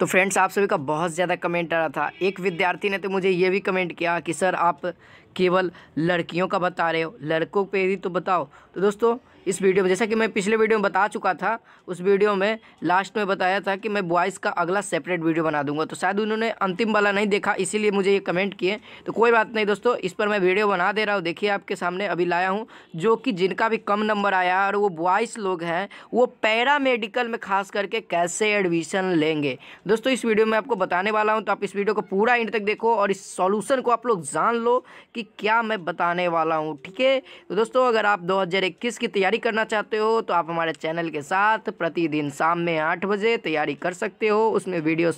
तो फ्रेंड्स आप सभी का बहुत ज़्यादा कमेंट आ रहा था एक विद्यार्थी ने तो मुझे ये भी कमेंट किया कि सर आप केवल लड़कियों का बता रहे हो लड़कों पे ही तो बताओ तो दोस्तों इस वीडियो में जैसा कि मैं पिछले वीडियो में बता चुका था उस वीडियो में लास्ट में बताया था कि मैं बॉयज़ का अगला सेपरेट वीडियो बना दूंगा तो शायद उन्होंने अंतिम वाला नहीं देखा इसीलिए मुझे ये कमेंट किए तो कोई बात नहीं दोस्तों इस पर मैं वीडियो बना दे रहा हूँ देखिए आपके सामने अभी लाया हूँ जो कि जिनका भी कम नंबर आया और वो बॉयज़ लोग हैं वो पैरा मेडिकल में खास करके कैसे एडमिशन लेंगे दोस्तों इस वीडियो में आपको बताने वाला हूँ तो आप इस वीडियो को पूरा इंड तक देखो और इस सॉल्यूशन को आप लोग जान लो कि कि क्या मैं बताने वाला हूँ ठीक है तो दोस्तों अगर आप 2021 की तैयारी करना चाहते हो तो आप हमारे चैनल के साथ प्रतिदिन शाम में आठ बजे तैयारी कर सकते हो उसमें वीडियो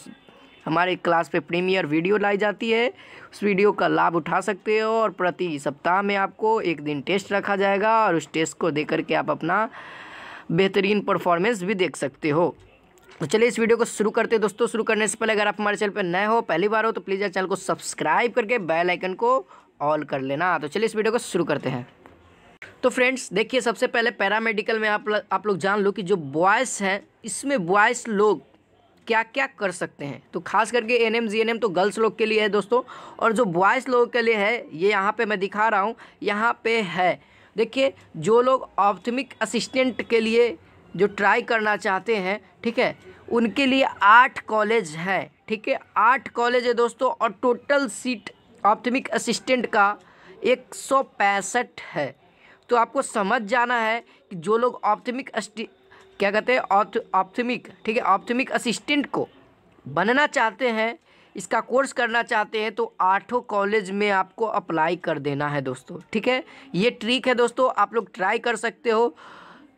हमारे क्लास पे प्रीमियर वीडियो लाई जाती है उस वीडियो का लाभ उठा सकते हो और प्रति सप्ताह में आपको एक दिन टेस्ट रखा जाएगा और उस टेस्ट को दे करके आप अपना बेहतरीन परफॉर्मेंस भी देख सकते हो तो चलिए इस वीडियो को शुरू करते हैं दोस्तों शुरू करने से पहले अगर आप हमारे चैनल पर नए हो पहली बार हो तो प्लीज़ चैनल को सब्सक्राइब करके बेल आइकन को ऑल कर लेना तो चलिए इस वीडियो को शुरू करते हैं तो फ्रेंड्स देखिए सबसे पहले पैरामेडिकल में आप आप लोग जान लो कि जो बॉयस हैं इसमें बॉयस लोग क्या क्या कर सकते हैं तो खास करके N M G N M तो गर्ल्स लोग के लिए है दोस्तों और जो बॉयज़ लोगों के लिए है ये यहाँ पे मैं दिखा रहा हूँ यहाँ पे है देखिए जो लोग ऑप्थमिक असिस्टेंट के लिए जो ट्राई करना चाहते हैं ठीक है उनके लिए आठ कॉलेज हैं ठीक है आठ कॉलेज है दोस्तों और टोटल सीट ऑप्टमिक असिस्टेंट का एक सौ पैंसठ है तो आपको समझ जाना है कि जो लोग ऑप्टमिक क्या कहते हैं ऑप्थमिक ठीक है ऑप्थमिक असिस्टेंट को बनना चाहते हैं इसका कोर्स करना चाहते हैं तो आठों कॉलेज में आपको अप्लाई कर देना है दोस्तों ठीक है ये ट्रिक है दोस्तों आप लोग ट्राई कर सकते हो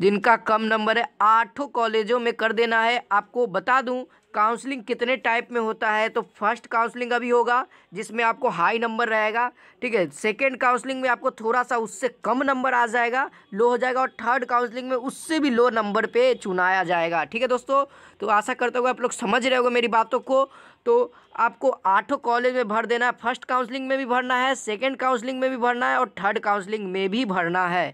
जिनका कम नंबर है आठों कॉलेजों में कर देना है आपको बता दूं काउंसलिंग कितने टाइप में होता है तो फर्स्ट काउंसलिंग अभी होगा जिसमें आपको हाई नंबर रहेगा ठीक है सेकेंड काउंसलिंग में आपको थोड़ा सा उससे कम नंबर आ जाएगा लो हो जाएगा और थर्ड काउंसलिंग में उससे भी लो नंबर पे चुनाया जाएगा ठीक है दोस्तों तो आशा करते हुए आप लोग समझ रहे हो मेरी बातों को तो आपको आठों कॉलेज में भर देना है फर्स्ट काउंसलिंग में भी भरना है सेकेंड काउंसलिंग में भी भरना है और थर्ड काउंसलिंग में भी भरना है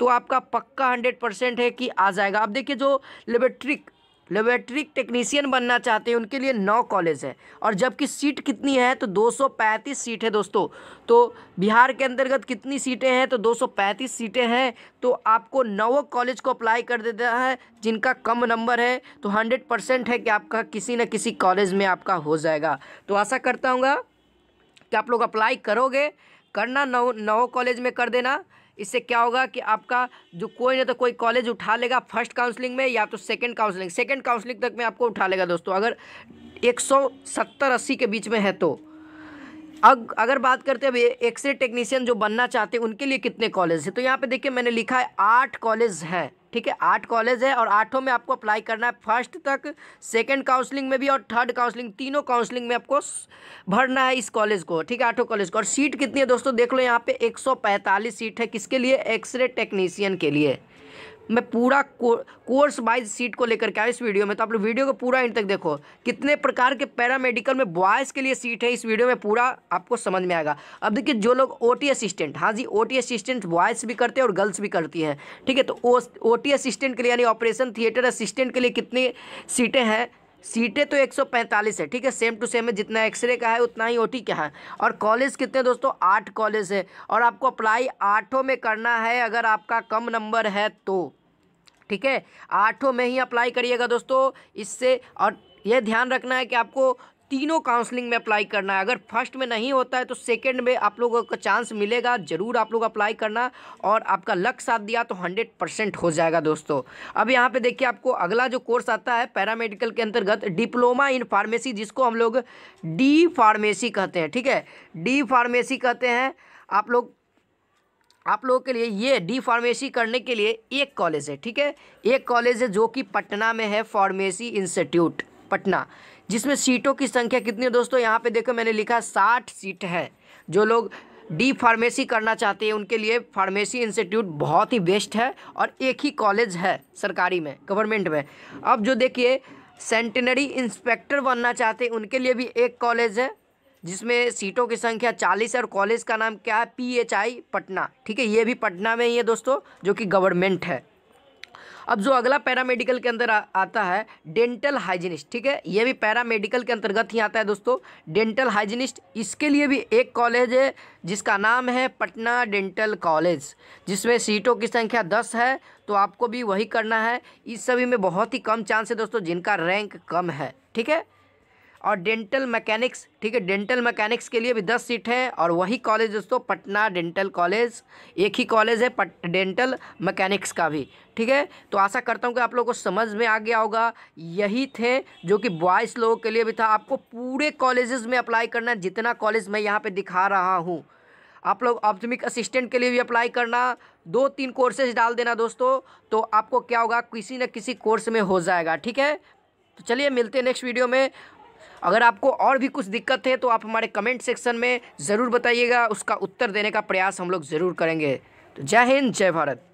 तो आपका पक्का हंड्रेड परसेंट है कि आ जाएगा अब देखिए जो लेबेट्रिक लेबोरेटरी टेक्नीशियन बनना चाहते हैं उनके लिए नौ कॉलेज है और जबकि सीट कितनी है तो 235 सीट है दोस्तों तो बिहार के अंतर्गत कितनी सीटें हैं तो 235 सीटें हैं तो आपको नौ कॉलेज को अप्लाई कर देता है जिनका कम नंबर है तो 100 परसेंट है कि आपका किसी न किसी कॉलेज में आपका हो जाएगा तो आशा करता हूँ कि आप लोग अप्लाई करोगे करना नौ नौ कॉलेज में कर देना इससे क्या होगा कि आपका जो कोई ना तो कोई कॉलेज उठा लेगा फर्स्ट काउंसलिंग में या तो सेकेंड काउंसलिंग सेकेंड काउंसलिंग तक में आपको उठा लेगा दोस्तों अगर एक सौ सत्तर अस्सी के बीच में है तो अब अगर बात करते हैं अभी एक्सरे टेक्नीशियन जो बनना चाहते हैं उनके लिए कितने कॉलेज है तो यहाँ पे देखिए मैंने लिखा है आठ कॉलेज है ठीक है आठ कॉलेज है और आठों में आपको अप्लाई करना है फर्स्ट तक सेकंड काउंसलिंग में भी और थर्ड काउंसलिंग तीनों काउंसलिंग में आपको भरना है इस कॉलेज को ठीक है आठों कॉलेज को और सीट कितनी है दोस्तों देख लो यहाँ पे 145 सीट है किसके लिए एक्सरे टेक्नीशियन के लिए मैं पूरा कोर्स वाइज सीट को लेकर के आया इस वीडियो में तो आप लोग वीडियो को पूरा इंड तक देखो कितने प्रकार के पैरामेडिकल में बॉयज़ के लिए सीट है इस वीडियो में पूरा आपको समझ में आएगा अब देखिए जो लोग ओ असिस्टेंट हाँ जी ओ असिस्टेंट बॉयज़ भी करते हैं और गर्ल्स भी करती हैं ठीक है तो ओ असिस्टेंट के लिए यानी ऑपरेशन थिएटर असिस्टेंट के लिए कितनी सीटें हैं सीटें तो 145 है ठीक है सेम टू सेम है जितना एक्सरे का है उतना ही ओटी क्या है और कॉलेज कितने दोस्तों आठ कॉलेज है और आपको अप्लाई आठों में करना है अगर आपका कम नंबर है तो ठीक है आठों में ही अप्लाई करिएगा दोस्तों इससे और यह ध्यान रखना है कि आपको तीनों काउंसलिंग में अप्लाई करना है अगर फर्स्ट में नहीं होता है तो सेकेंड में आप लोगों को चांस मिलेगा ज़रूर आप लोग अप्लाई करना और आपका लक साथ दिया तो हंड्रेड परसेंट हो जाएगा दोस्तों अब यहाँ पे देखिए आपको अगला जो कोर्स आता है पैरामेडिकल के अंतर्गत डिप्लोमा इन फार्मेसी जिसको हम लोग डी फार्मेसी कहते हैं ठीक है डी फार्मेसी कहते हैं आप लोग आप लोगों के लिए ये डी फार्मेसी करने के लिए एक कॉलेज है ठीक है एक कॉलेज है जो कि पटना में है फार्मेसी इंस्टीट्यूट पटना जिसमें सीटों की संख्या कितनी है दोस्तों यहाँ पे देखो मैंने लिखा साठ सीट है जो लोग डी फार्मेसी करना चाहते हैं उनके लिए फार्मेसी इंस्टीट्यूट बहुत ही बेस्ट है और एक ही कॉलेज है सरकारी में गवर्नमेंट में अब जो देखिए सेंटिनरी इंस्पेक्टर बनना चाहते हैं उनके लिए भी एक कॉलेज है जिसमें सीटों की संख्या चालीस और कॉलेज का नाम क्या है पी एच आई पटना ठीक है ये भी पटना में ही है दोस्तों जो कि गवर्नमेंट है अब जो अगला पैरामेडिकल के अंदर आता है डेंटल हाइजीनिस्ट ठीक है ये भी पैरामेडिकल के अंतर्गत ही आता है दोस्तों डेंटल हाइजीनिस्ट इसके लिए भी एक कॉलेज है जिसका नाम है पटना डेंटल कॉलेज जिसमें सीटों की संख्या दस है तो आपको भी वही करना है इस सभी में बहुत ही कम चांस है दोस्तों जिनका रैंक कम है ठीक है और डेंटल मैकेनिक्स ठीक है डेंटल मैकेनिक्स के लिए भी दस सीट है और वही कॉलेज दोस्तों पटना डेंटल कॉलेज एक ही कॉलेज है पट डेंटल मैकेनिक्स का भी ठीक है तो आशा करता हूँ कि आप लोगों को समझ में आ गया होगा यही थे जो कि बॉयज़ लोगों के लिए भी था आपको पूरे कॉलेजेस में अप्लाई करना है जितना कॉलेज मैं यहाँ पर दिखा रहा हूँ आप लोग ऑप्टमिक असिस्टेंट के लिए भी अप्लाई करना दो तीन कोर्सेज डाल देना दोस्तों तो आपको क्या होगा किसी न किसी कोर्स में हो जाएगा ठीक है तो चलिए मिलते हैं नेक्स्ट वीडियो में अगर आपको और भी कुछ दिक्कत है तो आप हमारे कमेंट सेक्शन में ज़रूर बताइएगा उसका उत्तर देने का प्रयास हम लोग ज़रूर करेंगे तो जय हिंद जय भारत